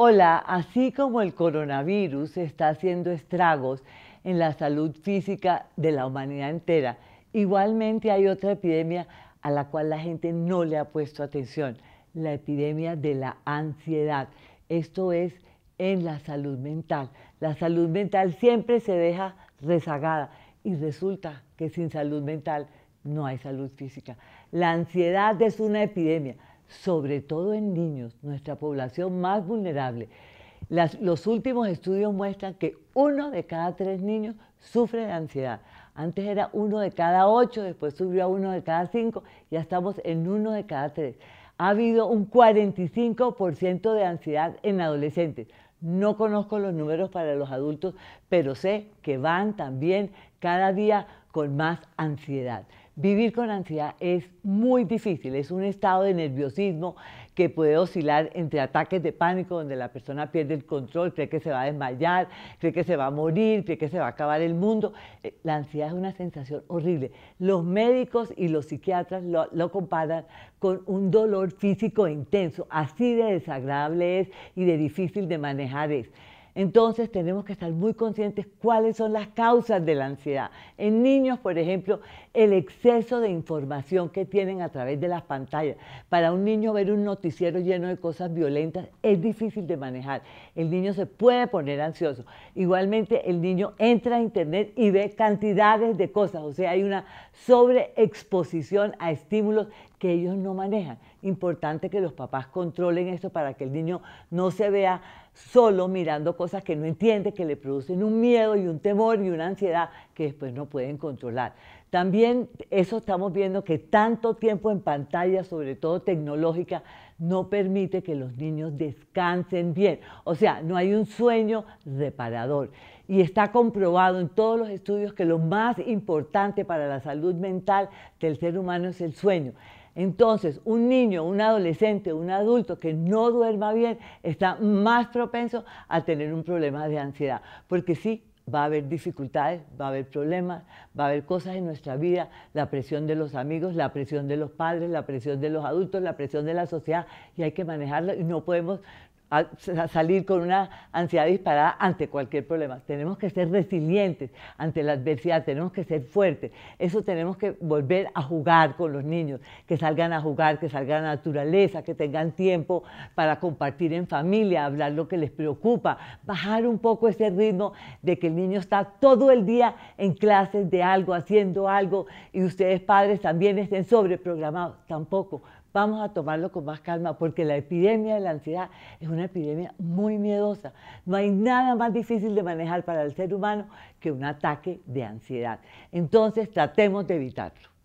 Hola, así como el coronavirus está haciendo estragos en la salud física de la humanidad entera, igualmente hay otra epidemia a la cual la gente no le ha puesto atención, la epidemia de la ansiedad. Esto es en la salud mental. La salud mental siempre se deja rezagada y resulta que sin salud mental no hay salud física. La ansiedad es una epidemia sobre todo en niños, nuestra población más vulnerable. los últimos estudios muestran que uno de cada tres niños sufre de ansiedad. Antes era uno de cada ocho, después subió a uno de cada cinco, ya estamos en uno de cada tres. Ha habido un 45% de ansiedad en adolescentes. No conozco los números para los adultos, pero sé que van también cada día con más ansiedad. Vivir con ansiedad es muy difícil, es un estado de nerviosismo que puede oscilar entre ataques de pánico donde la persona pierde el control, cree que se va a desmayar, cree que se va a morir, cree que se va a acabar el mundo. Eh, la ansiedad es una sensación horrible. Los médicos y los psiquiatras lo, comparan con un dolor físico intenso, así de desagradable es y de difícil de manejar es. Entonces tenemos que estar muy conscientes cuáles son las causas de la ansiedad. En niños, por ejemplo, el exceso de información que tienen a través de las pantallas. Para un niño ver un noticiero lleno de cosas violentas es difícil de manejar. El niño se puede poner ansioso. Igualmente, el niño entra a internet y ve cantidades de cosas, o sea, hay una sobreexposición a estímulos que ellos no manejan. Importante que los papás controlen esto para que el niño no se vea solo mirando cosas que no entiende, que le producen un miedo y un temor y una ansiedad que después no pueden controlar. También eso estamos viendo que tanto tiempo en pantalla, sobre todo tecnológica, no permite que los niños descansen bien. O sea, no hay un sueño reparador. Y está comprobado en todos los estudios que lo más importante para la salud mental del ser humano es el sueño. Entonces, un niño, un adolescente, un adulto que no duerma bien está más propenso a tener un problema de ansiedad, porque sí, va a haber dificultades, va a haber problemas, va a haber cosas en nuestra vida, la presión de los amigos, la presión de los padres, la presión de los adultos, la presión de la sociedad, y hay que manejarlo y no podemos a salir con una ansiedad disparada ante cualquier problema. Tenemos que ser resilientes ante la adversidad, tenemos que ser fuertes. Eso tenemos que volver a jugar con los niños, que salgan a jugar, que salgan a la naturaleza, que tengan tiempo para compartir en familia, hablar lo que les preocupa, bajar un poco ese ritmo de que el niño está todo el día en clases de algo, haciendo algo, y ustedes padres también estén sobreprogramados. Tampoco vamos a tomarlo con más calma, porque la epidemia de la ansiedad es una epidemia muy miedosa. No hay nada más difícil de manejar para el ser humano que un ataque de ansiedad. Entonces tratemos de evitarlo.